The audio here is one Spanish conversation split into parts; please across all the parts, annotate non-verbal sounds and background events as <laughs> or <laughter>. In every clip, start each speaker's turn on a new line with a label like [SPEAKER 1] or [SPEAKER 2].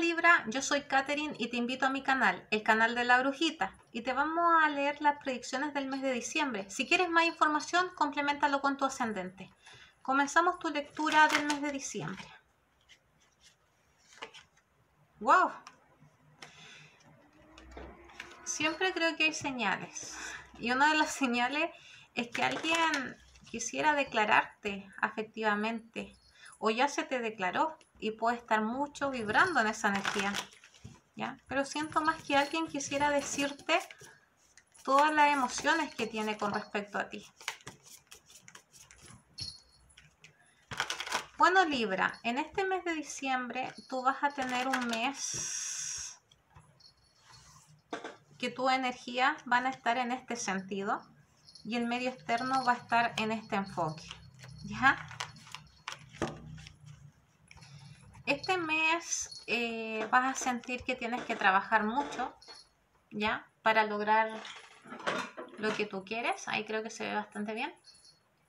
[SPEAKER 1] Libra, yo soy Katherine y te invito a mi canal, el canal de la brujita, y te vamos a leer las predicciones del mes de diciembre. Si quieres más información, complementalo con tu ascendente. Comenzamos tu lectura del mes de diciembre. ¡Wow! Siempre creo que hay señales. Y una de las <laughs> señales es que alguien quisiera declararte afectivamente o ya se te declaró y puede estar mucho vibrando en esa energía. ¿ya? Pero siento más que alguien quisiera decirte todas las emociones que tiene con respecto a ti. Bueno, Libra, en este mes de diciembre tú vas a tener un mes que tu energía va a estar en este sentido y el medio externo va a estar en este enfoque. ¿Ya? Este mes eh, vas a sentir que tienes que trabajar mucho, ¿ya? Para lograr lo que tú quieres. Ahí creo que se ve bastante bien.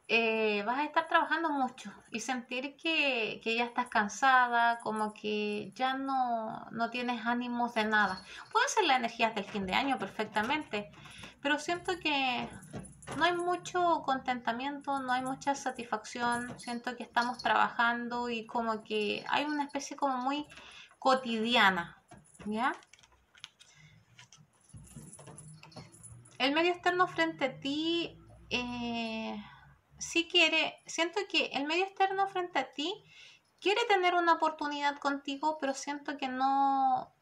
[SPEAKER 1] Eh, vas a estar trabajando mucho y sentir que, ya estás cansada, como que ya no, no, tienes ánimos de nada. Pueden ser las energías del fin de año perfectamente, pero siento que no hay mucho contentamiento, no hay mucha satisfacción, siento que estamos trabajando y como que hay una especie como muy cotidiana, ¿ya? El medio externo frente a ti si eh, sí quiere, siento que el medio externo frente a ti quiere tener una oportunidad contigo, pero siento que no,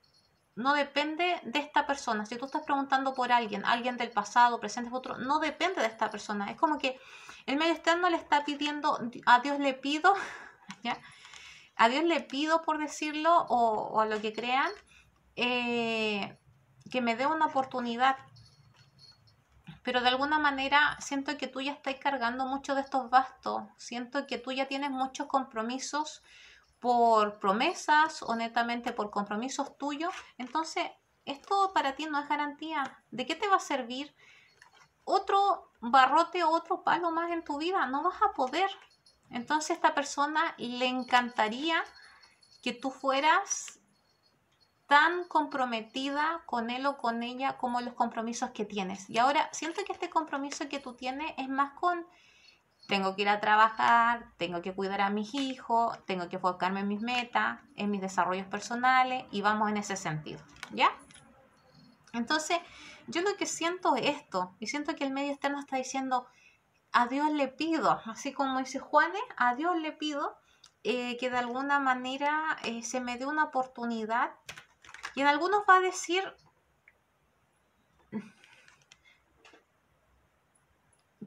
[SPEAKER 1] no depende de esta persona. Si tú estás preguntando por alguien, alguien del pasado, presente, otro, no depende de esta persona. Es como que el medio externo le está pidiendo, a Dios le pido, <laughs> ¿ya? a Dios le pido, por decirlo, o, a lo que crean, eh, que me dé una oportunidad. Pero de alguna manera siento que tú ya estás cargando mucho de estos bastos, siento que tú ya tienes muchos compromisos por promesas o netamente por compromisos tuyos, entonces esto para ti no es garantía. ¿De qué te va a servir otro barrote o otro palo más en tu vida? No vas a poder. Entonces a esta persona le encantaría que tú fueras tan comprometida con él o con ella como los compromisos que tienes. Y ahora siento que este compromiso que tú tienes es más con tengo que ir a trabajar, tengo que cuidar a mis hijos, tengo que enfocarme en mis metas, en mis desarrollos personales y vamos en ese sentido, ¿ya? Entonces, yo lo que siento es esto, y siento que el medio externo está diciendo, a Dios le pido, así como dice Juanes, a Dios le pido eh, que de alguna manera eh, se me dé una oportunidad, y en algunos va a decir,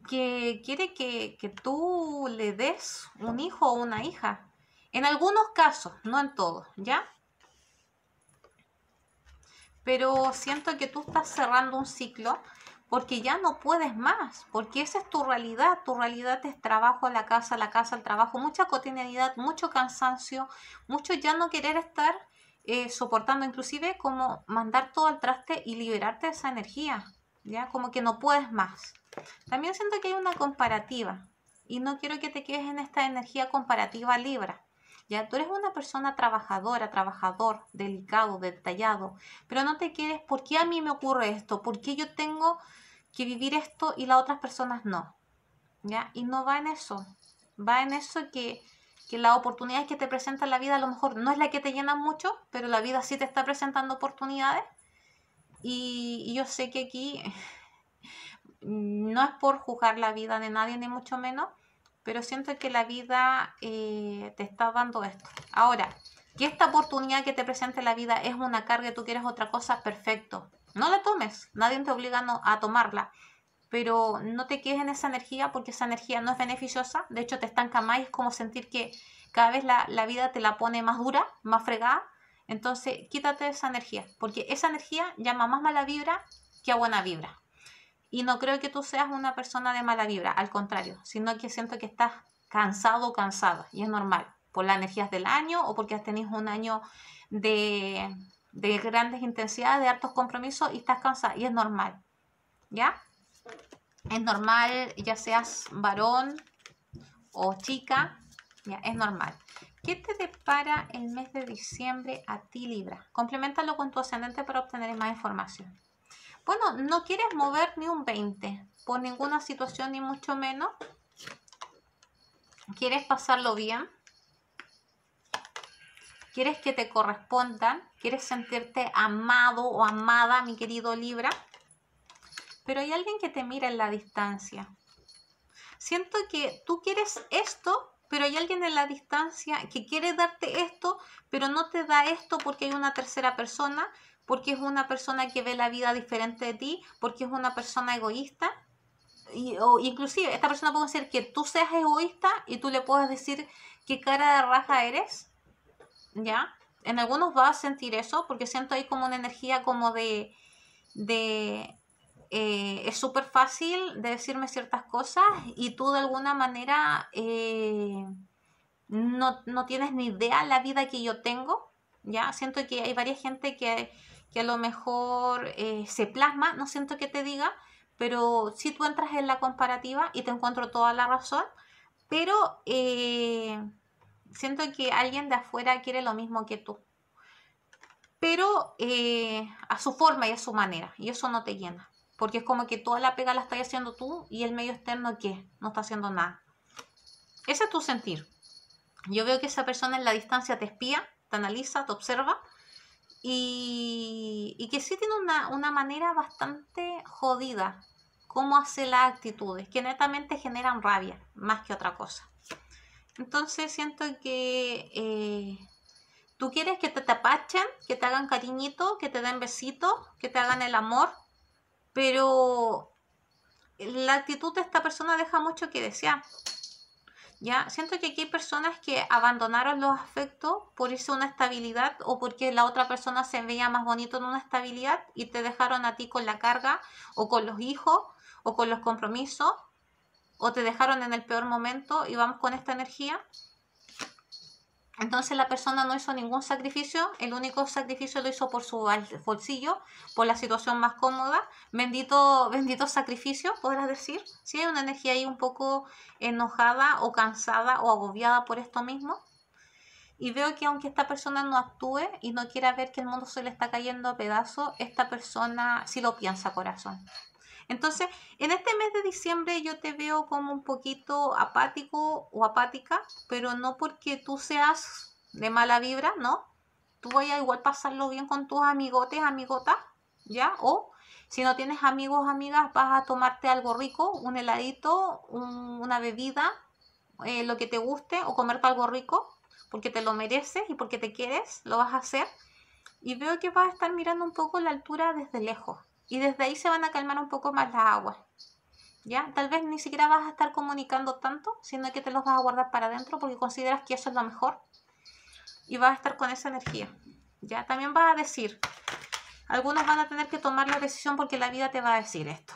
[SPEAKER 1] que quiere que, tú le des un hijo o una hija. En algunos casos, no en todos, ¿ya? Pero siento que tú estás cerrando un ciclo porque ya no puedes más, porque esa es tu realidad, tu realidad es trabajo, a la casa, la casa, el trabajo, mucha cotidianidad, mucho cansancio, mucho ya no querer estar eh, soportando, inclusive como mandar todo al traste y liberarte de esa energía. ¿ya? Como que no puedes más. También siento que hay una comparativa y no quiero que te quedes en esta energía comparativa libra. Ya tú eres una persona trabajadora, trabajador, delicado, detallado, pero no te quieres, ¿por qué a mí me ocurre esto? ¿Por qué yo tengo que vivir esto y las otras personas no? ¿Ya? Y no va en eso. Va en eso que, que las que te presenta la vida a lo mejor no es la que te llena mucho, pero la vida sí te está presentando oportunidades y, yo sé que aquí <laughs> no es por juzgar la vida de nadie, ni mucho menos, pero siento que la vida eh, te está dando esto. Ahora, que esta oportunidad que te presente la vida es una carga y tú quieres otra cosa, perfecto. No la tomes, nadie te obliga a tomarla, pero no te quedes en esa energía porque esa energía no es beneficiosa, de hecho te estanca más y es como sentir que cada vez la, la vida te la pone más dura, más fregada entonces, quítate esa energía, porque esa energía llama más mala vibra que a buena vibra. Y no creo que tú seas una persona de mala vibra, al contrario, sino que siento que estás cansado o cansada, y es normal, por las energías del año o porque has tenido un año de, grandes intensidades, de hartos compromisos y estás cansada, y es normal, ¿ya? Es normal, ya seas varón o chica, ya, es normal. ¿Qué te depara el mes de diciembre a ti, Libra? Complementalo con tu ascendente para obtener más información. Bueno, no quieres mover ni un 20 por ninguna situación, ni mucho menos. Quieres pasarlo bien. Quieres que te correspondan. Quieres sentirte amado o amada, mi querido Libra. Pero hay alguien que te mira en la distancia. Siento que tú quieres esto, pero hay alguien en la distancia que quiere darte esto, pero no te da esto porque hay una tercera persona, porque es una persona que ve la vida diferente de ti, porque es una persona egoísta. o inclusive esta persona puede ser que tú seas egoísta y tú le puedes decir qué cara de raja eres, ¿ya? En algunos vas a sentir eso porque siento ahí como una energía como de, de eh, es súper fácil decirme ciertas cosas y tú de alguna manera eh, no, tienes ni idea la vida que yo tengo, ¿ya? Siento que hay varias gente que, a lo mejor eh, se plasma, no siento que te diga, pero si tú entras en la comparativa y te encuentro toda la razón, pero siento que alguien de afuera quiere lo mismo que tú pero a su forma y a su manera, y eso no te llena. Porque es como que toda la pega la estás haciendo tú y el medio externo qué? No está haciendo nada. Ese es tu sentir. Yo veo que esa persona en la distancia te espía, te analiza, te observa y, que sí tiene una, manera bastante jodida cómo hace las actitudes, que netamente generan rabia más que otra cosa. Entonces siento que eh, tú quieres que te tapachen, que te hagan cariñito, que te den besito. que te hagan el amor, pero la actitud de esta persona deja mucho que desear. ¿ya? Siento que aquí hay personas que abandonaron los afectos por irse a una estabilidad o porque la otra persona se veía más bonito en una estabilidad y te dejaron a ti con la carga o con los hijos o con los compromisos o te dejaron en el peor momento y vamos con esta energía. Entonces la persona no hizo ningún sacrificio, el único sacrificio lo hizo por su bolsillo, por la situación más cómoda. Bendito, bendito sacrificio, podrás decir. Si hay una energía ahí un poco enojada o cansada o agobiada por esto mismo. Y veo que aunque esta persona no actúe y no quiera ver que el mundo se le está cayendo a pedazos, esta persona sí lo piensa, corazón. Entonces, en este mes de diciembre yo te veo como un poquito apático o apática, pero no porque tú seas de mala vibra, ¿no? Tú a igual pasarlo bien con tus amigotes, amigotas, ¿ya? O si no tienes amigos, amigas, vas a tomarte algo rico, un heladito, una bebida, eh, lo que te guste, o comerte algo rico, porque te lo mereces y porque te quieres, lo vas a hacer. Y veo que vas a estar mirando un poco la altura desde lejos, y desde ahí se van a calmar un poco más las aguas. ¿Ya? Tal vez ni siquiera vas a estar comunicando tanto, sino que te los vas a guardar para adentro porque consideras que eso es lo mejor y vas a estar con esa energía. ¿Ya? También vas a decir, algunos van a tener que tomar la decisión porque la vida te va a decir esto.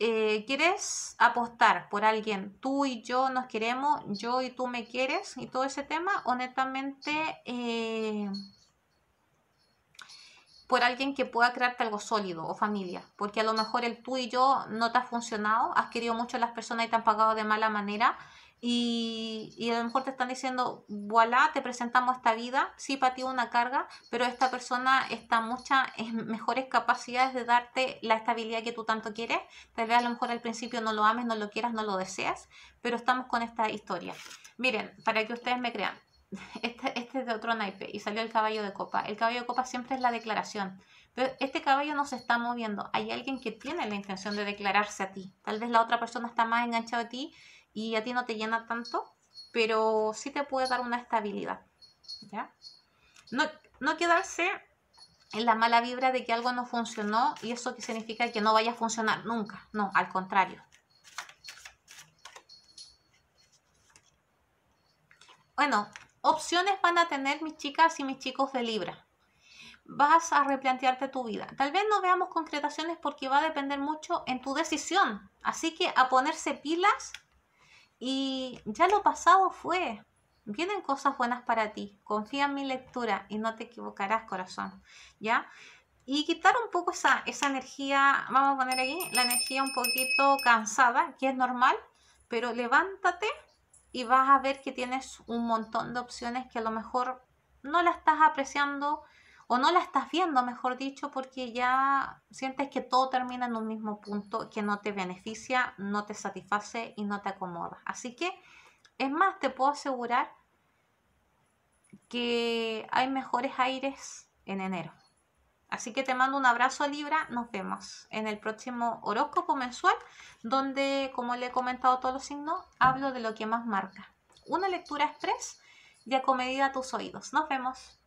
[SPEAKER 1] Eh, ¿Quieres apostar por alguien? Tú y yo nos queremos, yo y tú me quieres y todo ese tema, honestamente... Eh, por alguien que pueda crearte algo sólido o familia, porque a lo mejor el tú y yo no te ha funcionado, has querido mucho a las personas y te han pagado de mala manera y, a lo mejor te están diciendo, voilà, te presentamos esta vida, sí para ti una carga, pero esta persona está en mejores capacidades de darte la estabilidad que tú tanto quieres, tal vez a lo mejor al principio no lo ames, no lo quieras, no lo deseas, pero estamos con esta historia. Miren, para que ustedes me crean, este, este, es de otro naipe y salió el caballo de copa. El caballo de copa siempre es la declaración. Pero este caballo no se está moviendo. Hay alguien que tiene la intención de declararse a ti. Tal vez la otra persona está más enganchada a ti y a ti no te llena tanto, pero sí te puede dar una estabilidad. ¿Ya? No, no quedarse en la mala vibra de que algo no funcionó y eso que significa que no vaya a funcionar nunca. No, al contrario. Bueno, opciones van a tener mis chicas y mis chicos de Libra. Vas a replantearte tu vida. Tal vez no veamos concretaciones porque va a depender mucho en tu decisión. Así que a ponerse pilas y ya lo pasado fue. Vienen cosas buenas para ti. Confía en mi lectura y no te equivocarás, corazón. ¿Ya? Y quitar un poco esa, esa energía, vamos a poner aquí, la energía un poquito cansada, que es normal, pero levántate y vas a ver que tienes un montón de opciones que a lo mejor no la estás apreciando o no la estás viendo, mejor dicho, porque ya sientes que todo termina en un mismo punto que no te beneficia, no te satisface y no te acomoda. Así que, es más, te puedo asegurar que hay mejores aires en enero. Así que te mando un abrazo Libra, nos vemos en el próximo horóscopo mensual, donde, como le he comentado todos los signos, hablo de lo que más marca. Una lectura express y acomedida a tus oídos. Nos vemos.